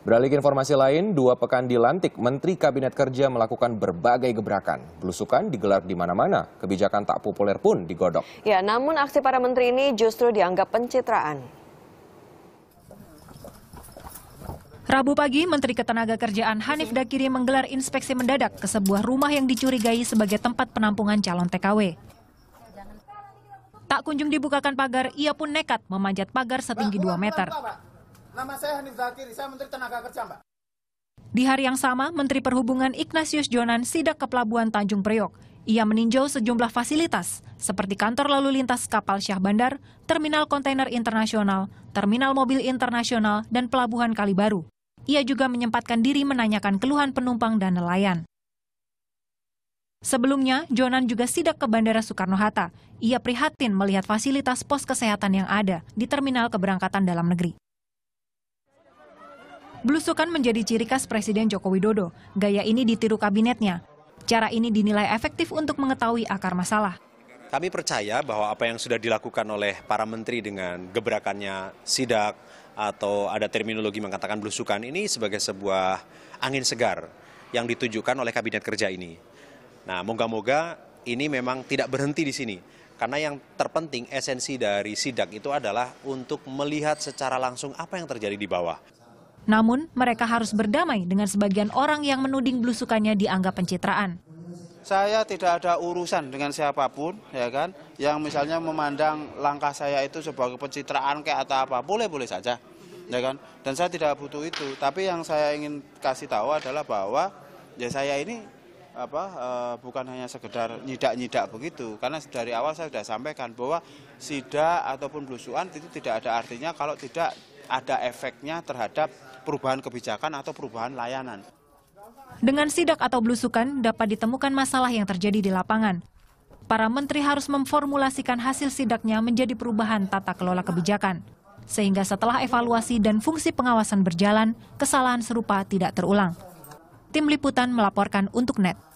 Beralih ke informasi lain, dua pekan dilantik, Menteri Kabinet Kerja melakukan berbagai gebrakan. Belusukan digelar di mana-mana, kebijakan tak populer pun digodok. Ya, namun aksi para menteri ini justru dianggap pencitraan. Rabu pagi, Menteri Ketenaga Kerjaan Hanif Dakiri menggelar inspeksi mendadak ke sebuah rumah yang dicurigai sebagai tempat penampungan calon TKW. Tak kunjung dibukakan pagar, ia pun nekat memanjat pagar setinggi 2 meter. Nama saya Hanif Zakiri, saya Menteri Tenaga Kerja, Mbak. Di hari yang sama, Menteri Perhubungan Ignatius Jonan sidak ke Pelabuhan Tanjung Priok. Ia meninjau sejumlah fasilitas, seperti kantor lalu lintas kapal Syah Bandar, terminal kontainer internasional, terminal mobil internasional, dan pelabuhan Kalibaru. Ia juga menyempatkan diri menanyakan keluhan penumpang dan nelayan. Sebelumnya, Jonan juga sidak ke Bandara Soekarno-Hatta. Ia prihatin melihat fasilitas pos kesehatan yang ada di terminal keberangkatan dalam negeri. Belusukan menjadi ciri khas Presiden Joko Widodo. Gaya ini ditiru kabinetnya. Cara ini dinilai efektif untuk mengetahui akar masalah. Kami percaya bahwa apa yang sudah dilakukan oleh para menteri dengan gebrakannya sidak atau ada terminologi mengatakan belusukan ini sebagai sebuah angin segar yang ditujukan oleh kabinet kerja ini. Nah, moga-moga ini memang tidak berhenti di sini. Karena yang terpenting esensi dari sidak itu adalah untuk melihat secara langsung apa yang terjadi di bawah. Namun, mereka harus berdamai dengan sebagian orang yang menuding belusukannya dianggap pencitraan. Saya tidak ada urusan dengan siapapun, ya kan, yang misalnya memandang langkah saya itu sebagai pencitraan kayak atau apa, boleh-boleh saja, ya kan. Dan saya tidak butuh itu. Tapi yang saya ingin kasih tahu adalah bahwa ya saya ini apa e, bukan hanya sekedar nyidak-nyidak begitu karena dari awal saya sudah sampaikan bahwa sida ataupun blusuan itu tidak ada artinya kalau tidak ada efeknya terhadap perubahan kebijakan atau perubahan layanan. Dengan sidak atau belusukan dapat ditemukan masalah yang terjadi di lapangan. Para menteri harus memformulasikan hasil sidaknya menjadi perubahan tata kelola kebijakan. Sehingga setelah evaluasi dan fungsi pengawasan berjalan, kesalahan serupa tidak terulang. Tim Liputan melaporkan untuk NET.